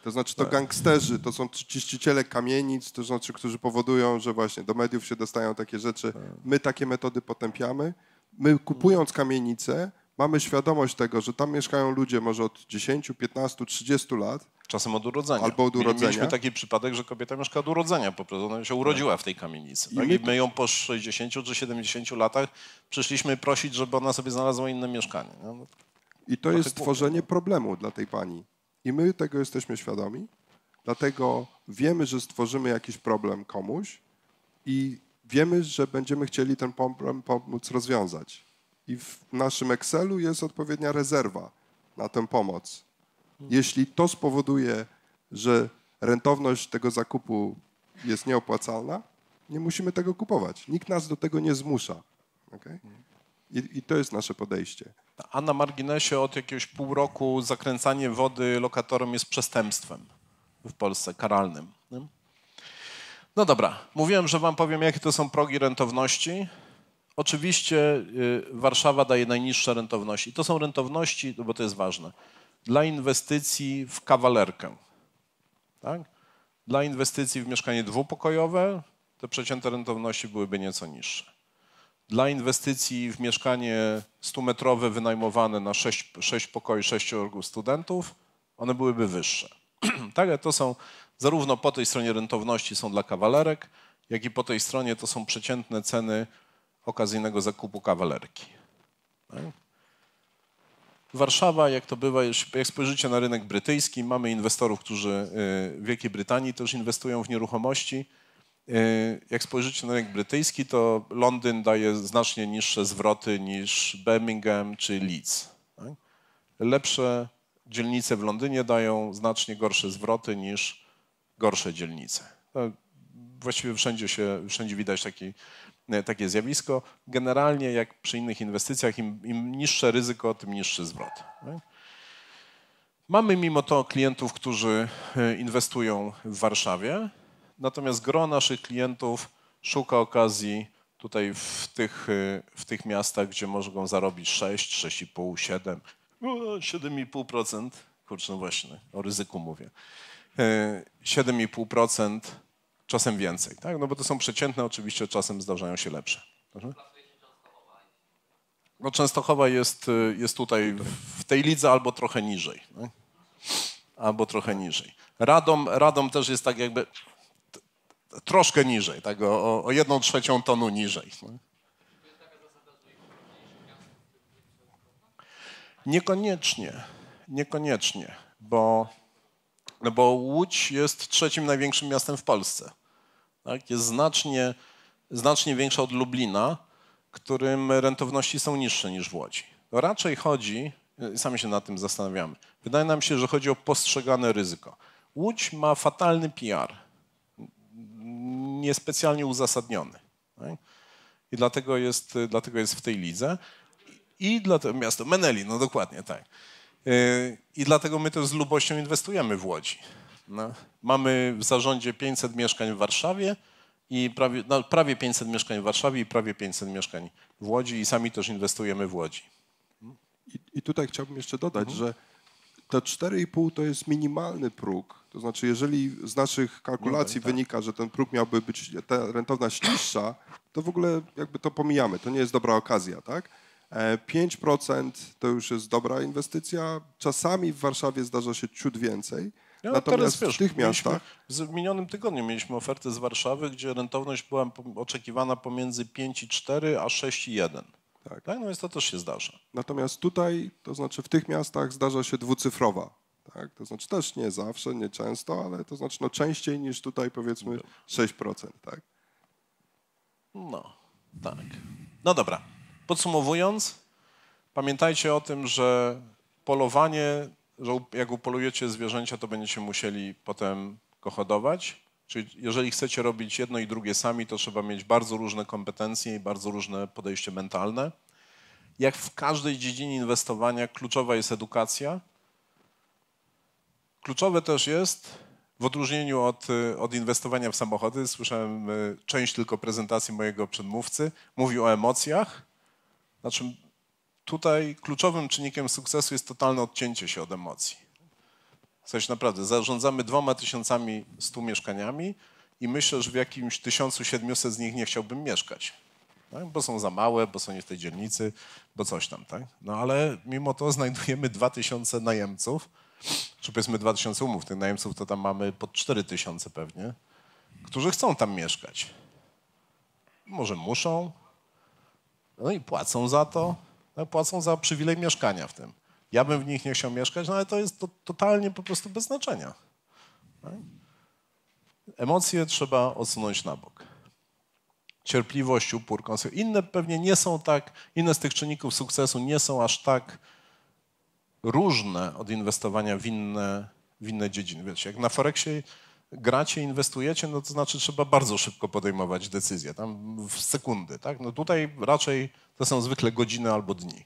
To znaczy to tak. gangsterzy, to są czyściciele kamienic, to znaczy, którzy powodują, że właśnie do mediów się dostają takie rzeczy. Tak. My takie metody potępiamy. My kupując kamienice, mamy świadomość tego, że tam mieszkają ludzie może od 10, 15, 30 lat. Czasem od urodzenia. Albo od urodzenia. Mieliśmy taki przypadek, że kobieta mieszka od urodzenia, po prostu ona się urodziła w tej kamienicy. I, tak? my... I my ją po 60 czy 70 latach przyszliśmy prosić, żeby ona sobie znalazła inne mieszkanie. No. I to jest tworzenie no. problemu dla tej pani. I my tego jesteśmy świadomi, dlatego wiemy, że stworzymy jakiś problem komuś i wiemy, że będziemy chcieli ten problem pomóc rozwiązać. I w naszym Excelu jest odpowiednia rezerwa na tę pomoc. Hmm. Jeśli to spowoduje, że rentowność tego zakupu jest nieopłacalna, nie musimy tego kupować. Nikt nas do tego nie zmusza. Okay? I, I, to jest nasze podejście. A na marginesie od jakiegoś pół roku zakręcanie wody lokatorem jest przestępstwem w Polsce, karalnym. No dobra, mówiłem, że wam powiem, jakie to są progi rentowności. Oczywiście y, Warszawa daje najniższe rentowności. I to są rentowności, no bo to jest ważne, dla inwestycji w kawalerkę. Tak? Dla inwestycji w mieszkanie dwupokojowe te przecięte rentowności byłyby nieco niższe dla inwestycji w mieszkanie 100-metrowe wynajmowane na 6, 6 pokoi 6 studentów, one byłyby wyższe. tak, to są zarówno po tej stronie rentowności są dla kawalerek, jak i po tej stronie to są przeciętne ceny okazyjnego zakupu kawalerki. Tak? Warszawa, jak to bywa, jak spojrzycie na rynek brytyjski, mamy inwestorów, którzy y, w Wielkiej Brytanii też inwestują w nieruchomości. E, jak spojrzycie na rynek brytyjski, to Londyn daje znacznie niższe zwroty niż Birmingham czy Leeds. Tak? Lepsze dzielnice w Londynie dają znacznie gorsze zwroty niż gorsze dzielnice. To właściwie wszędzie, się, wszędzie widać taki, e, takie zjawisko. Generalnie, jak przy innych inwestycjach, im, im niższe ryzyko, tym niższy zwrot. Tak? Mamy mimo to klientów, którzy e, inwestują w Warszawie, Natomiast gro naszych klientów szuka okazji tutaj w tych, y, w tych miastach, gdzie mogą zarobić 6, 6,5, 7, 7,5%. Kurczę, no właśnie, o ryzyku mówię. 7,5%, y, czasem więcej, tak? No bo to są przeciętne, oczywiście czasem zdarzają się lepsze. No Częstochowa jest, y, jest tutaj w tej lidze albo trochę niżej. Albo trochę niżej. Radom, Radom też jest tak jakby troszkę niżej, tak, o, o jedną trzecią tonu niżej. No. Niekoniecznie, niekoniecznie, bo, no bo Łódź jest trzecim największym miastem w Polsce. Tak? Jest znacznie, znacznie większa od Lublina, którym rentowności są niższe niż w Łodzi. raczej chodzi, sami się nad tym zastanawiamy, wydaje nam się, że chodzi o postrzegane ryzyko. Łódź ma fatalny PR niespecjalnie uzasadniony. Tak? I dlatego jest, dlatego jest w tej lidze. I, dlatego miasto Meneli, no dokładnie tak. Y, I dlatego my też z lubością inwestujemy w Łodzi. No. Mamy w zarządzie 500 mieszkań w Warszawie i prawie, no, prawie 500 mieszkań w Warszawie i prawie 500 mieszkań w Łodzi i sami też inwestujemy w Łodzi. I, i tutaj chciałbym jeszcze dodać, mhm. że te 4,5 to jest minimalny próg. To znaczy, jeżeli z naszych kalkulacji tak. wynika, że ten próg miałby być ta rentowność niższa, to w ogóle jakby to pomijamy. To nie jest dobra okazja, tak? 5% e, to już jest dobra inwestycja. Czasami w Warszawie zdarza się ciut więcej. Natomiast teraz, w tych miastach. w minionym tygodniu mieliśmy ofertę z Warszawy, gdzie rentowność była oczekiwana pomiędzy 5,4 a 6,1. Tak. tak. No więc to też się zdarza. Natomiast tutaj, to znaczy w tych miastach zdarza się dwucyfrowa. Tak? To znaczy też nie zawsze, nie często, ale to znaczy no częściej niż tutaj powiedzmy 6%. Tak? No, tak. No dobra. Podsumowując, pamiętajcie o tym, że polowanie, że jak upolujecie zwierzęcia, to będziecie musieli potem go hodować. Czyli jeżeli chcecie robić jedno i drugie sami, to trzeba mieć bardzo różne kompetencje i bardzo różne podejście mentalne. Jak w każdej dziedzinie inwestowania kluczowa jest edukacja. Kluczowe też jest, w odróżnieniu od, e, od inwestowania w samochody, słyszałem e, część tylko prezentacji mojego przedmówcy, mówił o emocjach, Znaczy, tutaj kluczowym czynnikiem sukcesu jest totalne odcięcie się od emocji coś naprawdę, zarządzamy dwoma tysiącami stu mieszkaniami i myślę, że w jakimś 1700 z nich nie chciałbym mieszkać. Tak? Bo są za małe, bo są nie w tej dzielnicy, bo coś tam, tak? No ale mimo to znajdujemy 2000 najemców, czy powiedzmy 2000 umów, tych najemców to tam mamy pod 4000 pewnie, którzy chcą tam mieszkać. Może muszą, no i płacą za to, no płacą za przywilej mieszkania w tym. Ja bym w nich nie chciał mieszkać, no ale to jest to, totalnie po prostu bez znaczenia. Emocje trzeba odsunąć na bok. Cierpliwość, upór, konsekwencje. Inne pewnie nie są tak, inne z tych czynników sukcesu nie są aż tak różne od inwestowania w inne, w inne dziedziny. Wiecie, jak na Forexie gracie, inwestujecie, no to znaczy trzeba bardzo szybko podejmować decyzje, tam w sekundy, tak? No tutaj raczej to są zwykle godziny albo dni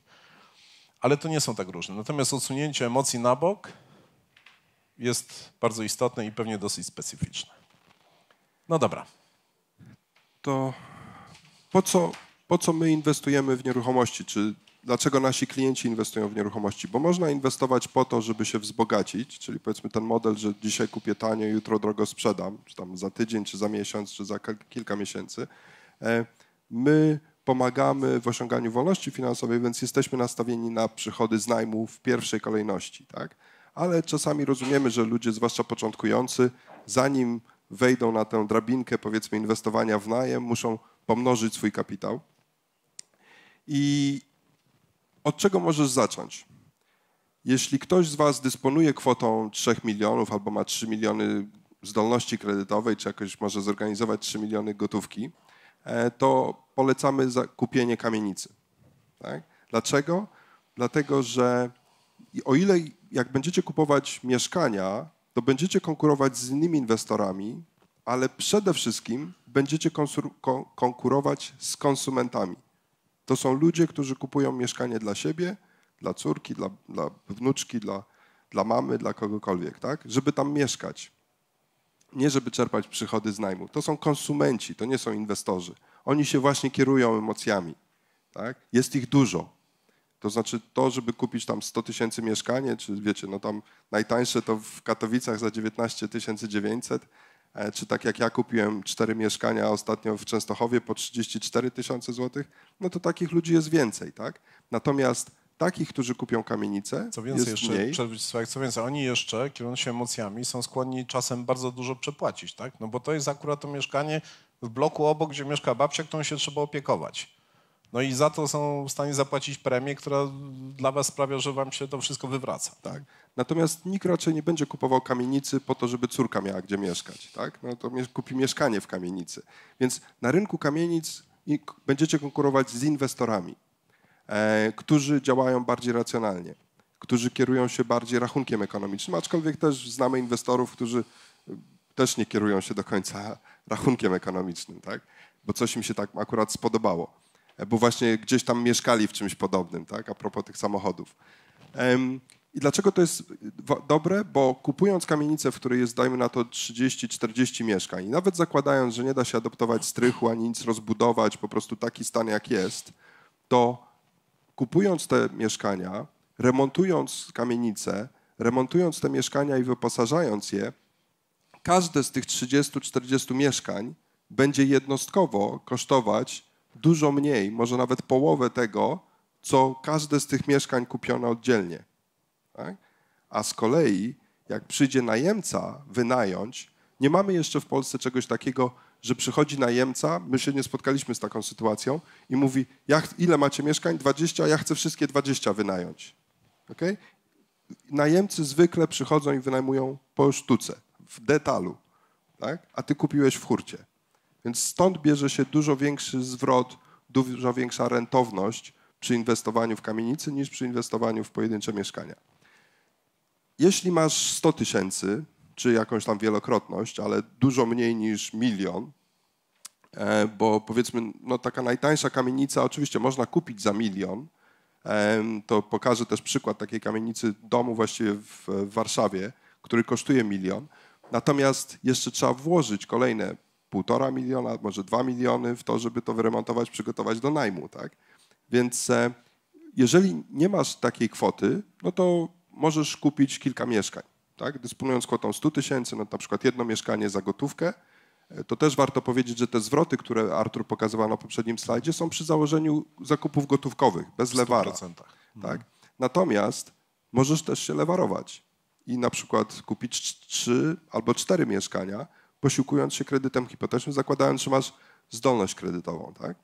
ale to nie są tak różne. Natomiast odsunięcie emocji na bok jest bardzo istotne i pewnie dosyć specyficzne. No dobra. To po co, po co my inwestujemy w nieruchomości? Czy dlaczego nasi klienci inwestują w nieruchomości? Bo można inwestować po to, żeby się wzbogacić, czyli powiedzmy ten model, że dzisiaj kupię tanio, jutro drogo sprzedam, czy tam za tydzień, czy za miesiąc, czy za kilka miesięcy. E, my pomagamy w osiąganiu wolności finansowej, więc jesteśmy nastawieni na przychody z najmu w pierwszej kolejności, tak? Ale czasami rozumiemy, że ludzie, zwłaszcza początkujący, zanim wejdą na tę drabinkę, powiedzmy, inwestowania w najem, muszą pomnożyć swój kapitał. I od czego możesz zacząć? Jeśli ktoś z Was dysponuje kwotą 3 milionów albo ma 3 miliony zdolności kredytowej, czy jakoś może zorganizować 3 miliony gotówki, E, to polecamy kupienie kamienicy. Tak? Dlaczego? Dlatego, że o ile jak będziecie kupować mieszkania, to będziecie konkurować z innymi inwestorami, ale przede wszystkim będziecie konkurować z konsumentami. To są ludzie, którzy kupują mieszkanie dla siebie, dla córki, dla, dla wnuczki, dla, dla mamy, dla kogokolwiek, tak? Żeby tam mieszkać nie żeby czerpać przychody z najmu. To są konsumenci, to nie są inwestorzy. Oni się właśnie kierują emocjami. Tak? Jest ich dużo. To znaczy to, żeby kupić tam 100 tysięcy mieszkanie, czy wiecie, no tam najtańsze to w Katowicach za 19 900, e, czy tak jak ja kupiłem cztery mieszkania ostatnio w Częstochowie po 34 tysiące złotych, no to takich ludzi jest więcej, tak? Natomiast Takich, którzy kupią kamienicę, co więcej, jest jeszcze, mniej. co więcej, oni jeszcze, kierując się emocjami, są skłonni czasem bardzo dużo przepłacić, tak? No bo to jest akurat to mieszkanie w bloku obok, gdzie mieszka babcia, którą się trzeba opiekować. No i za to są w stanie zapłacić premię, która dla was sprawia, że wam się to wszystko wywraca. Tak. Natomiast nikt raczej nie będzie kupował kamienicy po to, żeby córka miała gdzie mieszkać. Tak? No to kupi mieszkanie w kamienicy. Więc na rynku kamienic będziecie konkurować z inwestorami. E, którzy działają bardziej racjonalnie, którzy kierują się bardziej rachunkiem ekonomicznym, aczkolwiek też znamy inwestorów, którzy e, też nie kierują się do końca rachunkiem ekonomicznym, tak? bo coś im się tak akurat spodobało, e, bo właśnie gdzieś tam mieszkali w czymś podobnym, tak? a propos tych samochodów. I dlaczego to jest dobre? Bo kupując kamienicę, w której jest, dajmy na to, 30-40 mieszkań, i nawet zakładając, że nie da się adoptować strychu ani nic rozbudować, po prostu taki stan jak jest, to kupując te mieszkania, remontując kamienice, remontując te mieszkania i wyposażając je, każde z tych 30-40 mieszkań będzie jednostkowo kosztować dużo mniej, może nawet połowę tego, co każde z tych mieszkań kupione oddzielnie. Tak? A z kolei, jak przyjdzie najemca wynająć, nie mamy jeszcze w Polsce czegoś takiego, że przychodzi najemca, my się nie spotkaliśmy z taką sytuacją, i mówi, ja, ile macie mieszkań? 20, ja chcę wszystkie 20 wynająć. Okay? Najemcy zwykle przychodzą i wynajmują po sztuce, w detalu, tak? a ty kupiłeś w hurcie. Więc stąd bierze się dużo większy zwrot, dużo większa rentowność przy inwestowaniu w kamienicy niż przy inwestowaniu w pojedyncze mieszkania. Jeśli masz 100 tysięcy czy jakąś tam wielokrotność, ale dużo mniej niż milion, e, bo powiedzmy, no taka najtańsza kamienica oczywiście można kupić za milion. To pokażę też przykład takiej kamienicy domu właściwie w Warszawie, który kosztuje milion. Natomiast jeszcze trzeba włożyć kolejne półtora miliona, może dwa miliony w to, żeby to wyremontować, przygotować do najmu, tak? Więc e, jeżeli nie masz takiej kwoty, no to możesz kupić kilka mieszkań tak? Dysponując kwotą 100 tysięcy, na przykład jedno mieszkanie za gotówkę, e, to też warto powiedzieć, że te zwroty, które Artur pokazywał na poprzednim slajdzie, są przy założeniu zakupów gotówkowych, bez lewara. Tak? Mhm. Natomiast możesz też się lewarować i na przykład kupić trzy albo cztery mieszkania, posiłkując się kredytem hipotecznym, zakładając, że masz zdolność kredytową. Tak?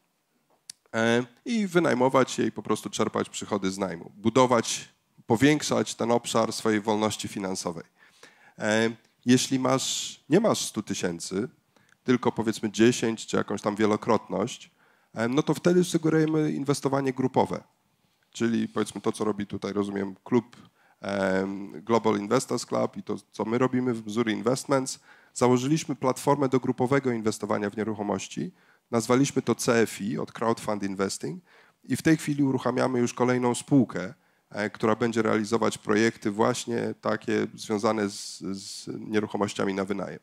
E, I wynajmować je i po prostu czerpać przychody z najmu. Budować powiększać ten obszar swojej wolności finansowej. E, jeśli masz, nie masz 100 tysięcy, tylko powiedzmy 10 czy jakąś tam wielokrotność, e, no to wtedy sugerujemy inwestowanie grupowe. Czyli powiedzmy to, co robi tutaj, rozumiem, klub e, Global Investors Club i to, co my robimy w Missouri Investments. Założyliśmy platformę do grupowego inwestowania w nieruchomości. Nazwaliśmy to CFI od Crowdfund Investing i w tej chwili uruchamiamy już kolejną spółkę, E, która będzie realizować projekty właśnie takie związane z, z nieruchomościami na wynajem.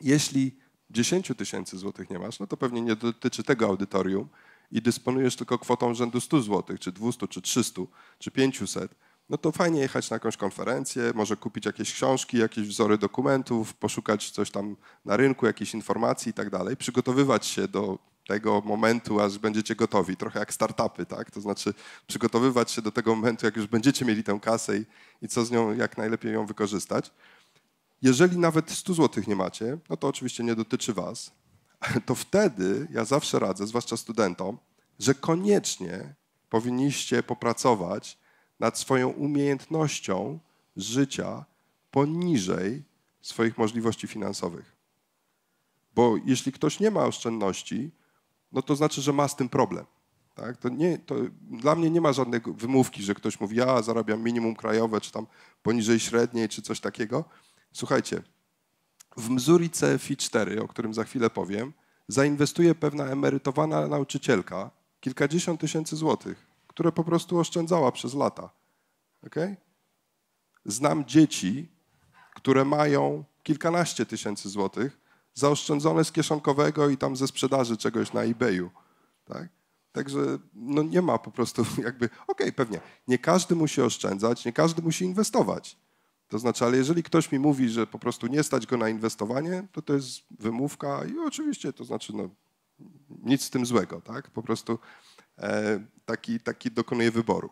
Jeśli 10 tysięcy złotych nie masz, no to pewnie nie dotyczy tego audytorium i dysponujesz tylko kwotą rzędu 100 złotych, czy 200, czy 300, czy 500, no to fajnie jechać na jakąś konferencję, może kupić jakieś książki, jakieś wzory dokumentów, poszukać coś tam na rynku, jakieś informacji i tak dalej, przygotowywać się do tego momentu, aż będziecie gotowi, trochę jak startupy, tak? To znaczy przygotowywać się do tego momentu, jak już będziecie mieli tę kasę i, i co z nią, jak najlepiej ją wykorzystać. Jeżeli nawet 100 zł nie macie, no to oczywiście nie dotyczy was, to wtedy ja zawsze radzę, zwłaszcza studentom, że koniecznie powinniście popracować nad swoją umiejętnością życia poniżej swoich możliwości finansowych. Bo jeśli ktoś nie ma oszczędności, no to znaczy, że ma z tym problem. Tak? To nie, to dla mnie nie ma żadnej wymówki, że ktoś mówi, ja zarabiam minimum krajowe, czy tam poniżej średniej, czy coś takiego. Słuchajcie, w Missouri CFI4, o którym za chwilę powiem, zainwestuje pewna emerytowana nauczycielka kilkadziesiąt tysięcy złotych, które po prostu oszczędzała przez lata. Okay? Znam dzieci, które mają kilkanaście tysięcy złotych, zaoszczędzone z kieszonkowego i tam ze sprzedaży czegoś na eBayu. Tak? Także no nie ma po prostu jakby, okej, okay, pewnie, nie każdy musi oszczędzać, nie każdy musi inwestować. To znaczy, ale jeżeli ktoś mi mówi, że po prostu nie stać go na inwestowanie, to to jest wymówka i oczywiście to znaczy no, nic z tym złego, tak? Po prostu e, taki, taki dokonuje wyboru.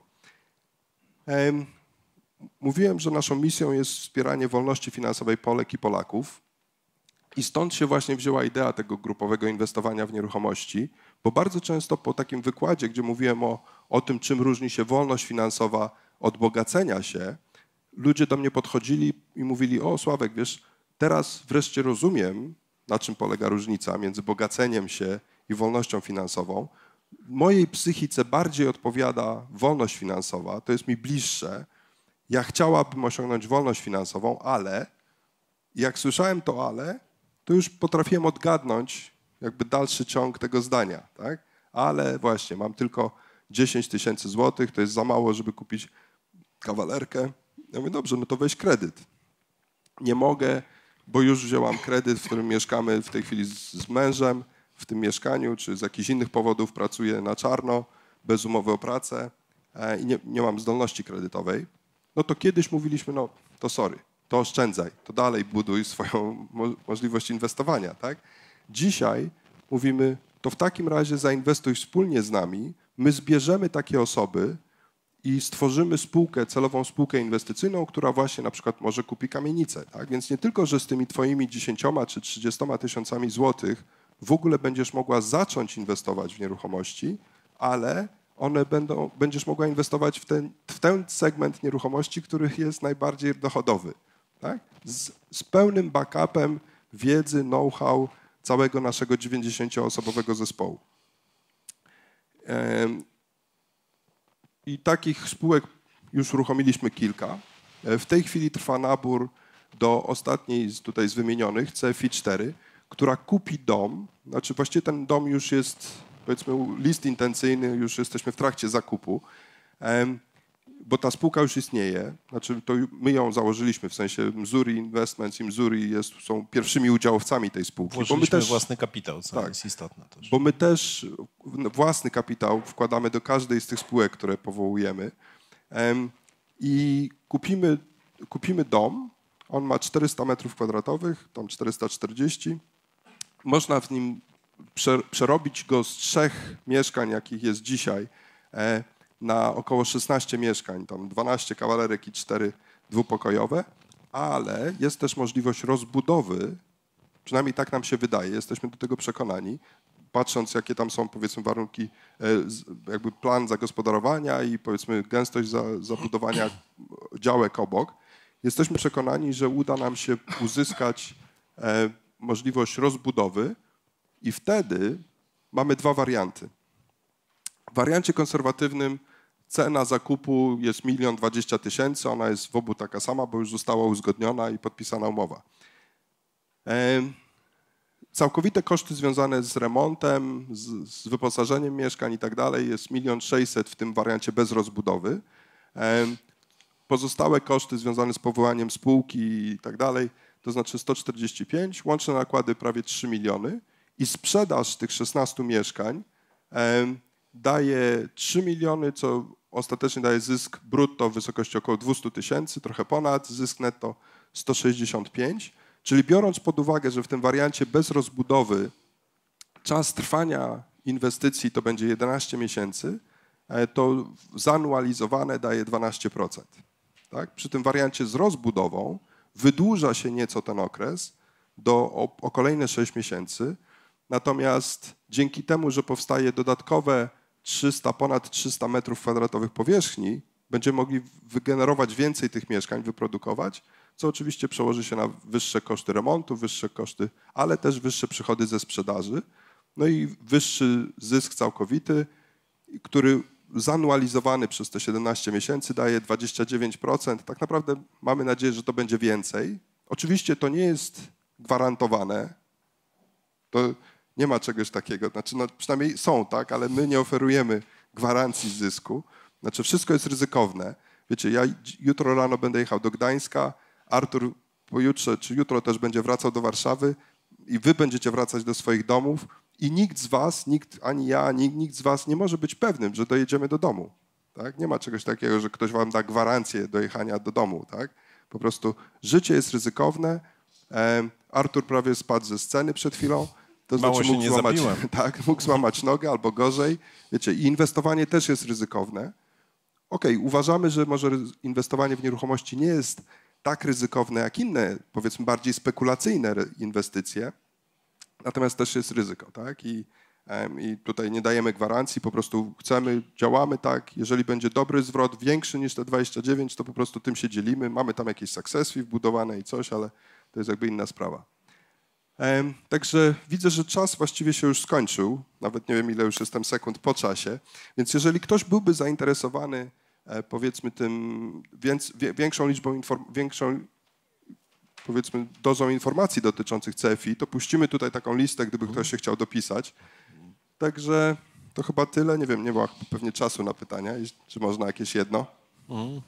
E, mówiłem, że naszą misją jest wspieranie wolności finansowej Polek i Polaków. I stąd się właśnie wzięła idea tego grupowego inwestowania w nieruchomości, bo bardzo często po takim wykładzie, gdzie mówiłem o, o tym, czym różni się wolność finansowa od bogacenia się, ludzie do mnie podchodzili i mówili: O, Sławek, wiesz, teraz wreszcie rozumiem, na czym polega różnica między bogaceniem się i wolnością finansową. Mojej psychice bardziej odpowiada wolność finansowa, to jest mi bliższe. Ja chciałabym osiągnąć wolność finansową, ale jak słyszałem to ale, to już potrafiłem odgadnąć jakby dalszy ciąg tego zdania, tak? Ale właśnie, mam tylko 10 tysięcy złotych, to jest za mało, żeby kupić kawalerkę. Ja mówię, dobrze, no to weź kredyt. Nie mogę, bo już wzięłam kredyt, w którym mieszkamy w tej chwili z, mężem, w tym mieszkaniu, czy z jakichś innych powodów pracuję na czarno, bez umowy o pracę e, i nie, nie mam zdolności kredytowej. No to kiedyś mówiliśmy, no to sorry, to oszczędzaj, to dalej buduj swoją możliwość inwestowania, tak? Dzisiaj mówimy, to w takim razie zainwestuj wspólnie z nami, my zbierzemy takie osoby i stworzymy spółkę, celową spółkę inwestycyjną, która właśnie na przykład może kupi kamienicę, tak? Więc nie tylko, że z tymi twoimi 10 czy 30 tysiącami złotych w ogóle będziesz mogła zacząć inwestować w nieruchomości, ale one będą, będziesz mogła inwestować w ten, w ten segment nieruchomości, który jest najbardziej dochodowy tak? z, z pełnym backupem wiedzy, know-how całego naszego 90-osobowego zespołu. I takich spółek już uruchomiliśmy kilka. E, w tej chwili trwa nabór do ostatniej z tutaj z wymienionych, CFI4, która kupi dom. Znaczy właściwie ten dom już jest, powiedzmy, list intencyjny, już jesteśmy w trakcie zakupu bo ta spółka już istnieje, znaczy to my ją założyliśmy, w sensie Missouri Investments i Missouri jest, są pierwszymi udziałowcami tej spółki. Włożyliśmy bo my też, własny kapitał, co tak, jest istotne też. Bo my też no, własny kapitał wkładamy do każdej z tych spółek, które powołujemy um, i kupimy, kupimy dom, on ma 400 metrów kwadratowych, tam 440, można w nim przerobić go z trzech mieszkań, jakich jest dzisiaj, e, na około 16 mieszkań, tam 12 kawalerek i 4 dwupokojowe, ale jest też możliwość rozbudowy, przynajmniej tak nam się wydaje, jesteśmy do tego przekonani, patrząc jakie tam są powiedzmy warunki, e, jakby plan zagospodarowania i powiedzmy gęstość zabudowania działek obok, jesteśmy przekonani, że uda nam się uzyskać e, możliwość rozbudowy i wtedy mamy dwa warianty. W wariancie konserwatywnym Cena zakupu jest milion dwadzieścia tysięcy, ona jest w obu taka sama, bo już została uzgodniona i podpisana umowa. E, całkowite koszty związane z remontem, z, z wyposażeniem mieszkań i tak dalej jest milion sześćset w tym wariancie bez rozbudowy. E, pozostałe koszty związane z powołaniem spółki i tak dalej, to znaczy 145, łączne nakłady prawie 3 miliony i sprzedaż tych 16 mieszkań e, daje 3 miliony, co ostatecznie daje zysk brutto w wysokości około 200 tysięcy, trochę ponad, zysk netto 165. Czyli biorąc pod uwagę, że w tym wariancie bez rozbudowy czas trwania inwestycji to będzie 11 miesięcy, e, to zanualizowane daje 12%. Tak? Przy tym wariancie z rozbudową wydłuża się nieco ten okres do, o, o kolejne 6 miesięcy, natomiast dzięki temu, że powstaje dodatkowe 300, ponad 300 metrów kwadratowych powierzchni, będziemy mogli wygenerować więcej tych mieszkań, wyprodukować, co oczywiście przełoży się na wyższe koszty remontu, wyższe koszty, ale też wyższe przychody ze sprzedaży, no i wyższy zysk całkowity, który zanualizowany przez te 17 miesięcy daje 29%. Tak naprawdę mamy nadzieję, że to będzie więcej. Oczywiście to nie jest gwarantowane. To nie ma czegoś takiego. Znaczy, no, przynajmniej są, tak, ale my nie oferujemy gwarancji zysku. Znaczy, wszystko jest ryzykowne. Wiecie, ja jutro rano będę jechał do Gdańska, Artur pojutrze czy jutro też będzie wracał do Warszawy i wy będziecie wracać do swoich domów i nikt z was, nikt, ani ja, nikt z was nie może być pewnym, że dojedziemy do domu. Tak? Nie ma czegoś takiego, że ktoś wam da gwarancję dojechania do domu. Tak? Po prostu życie jest ryzykowne. E, Artur prawie spadł ze sceny przed chwilą. To znaczy Mało znaczy mógł złamać, tak, mógł złamać nogę albo gorzej. Wiecie, i inwestowanie też jest ryzykowne. Okej, okay, uważamy, że może inwestowanie w nieruchomości nie jest tak ryzykowne jak inne, powiedzmy bardziej spekulacyjne inwestycje, natomiast też jest ryzyko, tak? I, i tutaj nie dajemy gwarancji, po prostu chcemy, działamy tak. Jeżeli będzie dobry zwrot, większy niż te 29, to po prostu tym się dzielimy. Mamy tam jakieś sukcesy wbudowane i coś, ale to jest jakby inna sprawa. Także widzę, że czas właściwie się już skończył. Nawet nie wiem, ile już jestem sekund po czasie. Więc jeżeli ktoś byłby zainteresowany, e, powiedzmy, tym więc, większą liczbą większą powiedzmy dozą informacji dotyczących CFI, to puścimy tutaj taką listę, gdyby ktoś się chciał dopisać. Także to chyba tyle. Nie wiem, nie ma pewnie czasu na pytania. Czy można jakieś jedno? Mhm.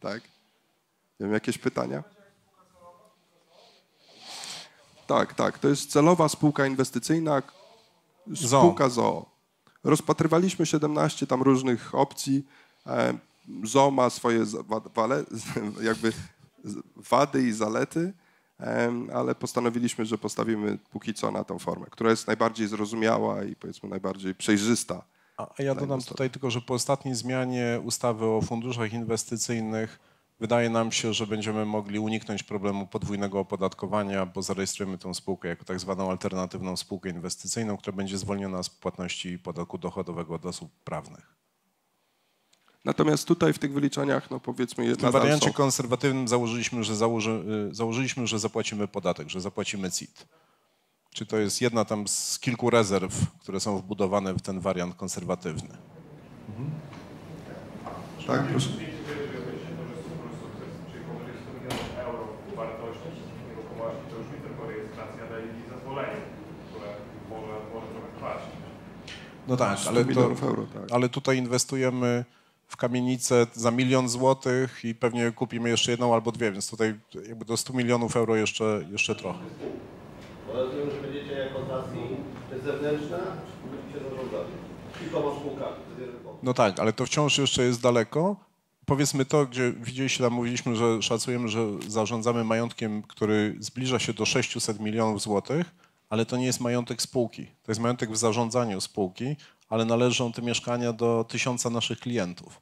Tak? Nie wiem, jakieś pytania? Tak, tak. To jest celowa spółka inwestycyjna, spółka ZOO. Rozpatrywaliśmy 17 tam różnych opcji. E, ZOO ma swoje wale, jakby wady i zalety, e, ale postanowiliśmy, że postawimy póki co na tą formę, która jest najbardziej zrozumiała i powiedzmy najbardziej przejrzysta. A ja dodam tutaj tylko, że po ostatniej zmianie ustawy o funduszach inwestycyjnych Wydaje nam się, że będziemy mogli uniknąć problemu podwójnego opodatkowania, bo zarejestrujemy tę spółkę jako tak zwaną alternatywną spółkę inwestycyjną, która będzie zwolniona z płatności podatku dochodowego od osób prawnych. Natomiast tutaj w tych wyliczeniach, no powiedzmy jedna W wariancie są... konserwatywnym założyliśmy że, założy... Y, założyliśmy, że zapłacimy podatek, że zapłacimy CIT. Czy to jest jedna tam z kilku rezerw, które są wbudowane w ten wariant konserwatywny? Mhm. Tak, proszę. No tak, ale, to, euro, tak. ale tutaj inwestujemy w kamienicę za milion złotych i pewnie kupimy jeszcze jedną albo dwie, więc tutaj jakby do 100 milionów euro jeszcze, jeszcze trochę. Rozumiem, że będziecie jako zewnętrzna, będziecie kilkoma spółkami. No tak, ale to wciąż jeszcze jest daleko. Powiedzmy to, gdzie widzieliście, tam mówiliśmy, że szacujemy, że zarządzamy majątkiem, który zbliża się do 600 milionów złotych ale to nie jest majątek spółki. To jest majątek w zarządzaniu spółki, ale należą te mieszkania do tysiąca naszych klientów.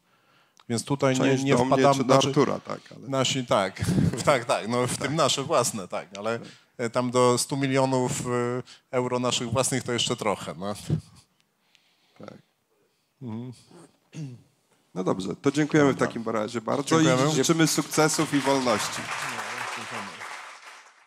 Więc tutaj Część nie, nie wpadam... Mnie, czy znaczy, Artura, tak. Ale... Nasi, tak, tak, tak, no w tak. tym nasze własne, tak, ale tak. E, tam do 100 milionów e, euro naszych własnych to jeszcze trochę. No. Tak. Mhm. No dobrze, to dziękujemy w takim razie bardzo dziękujemy. i życzymy sukcesów i wolności.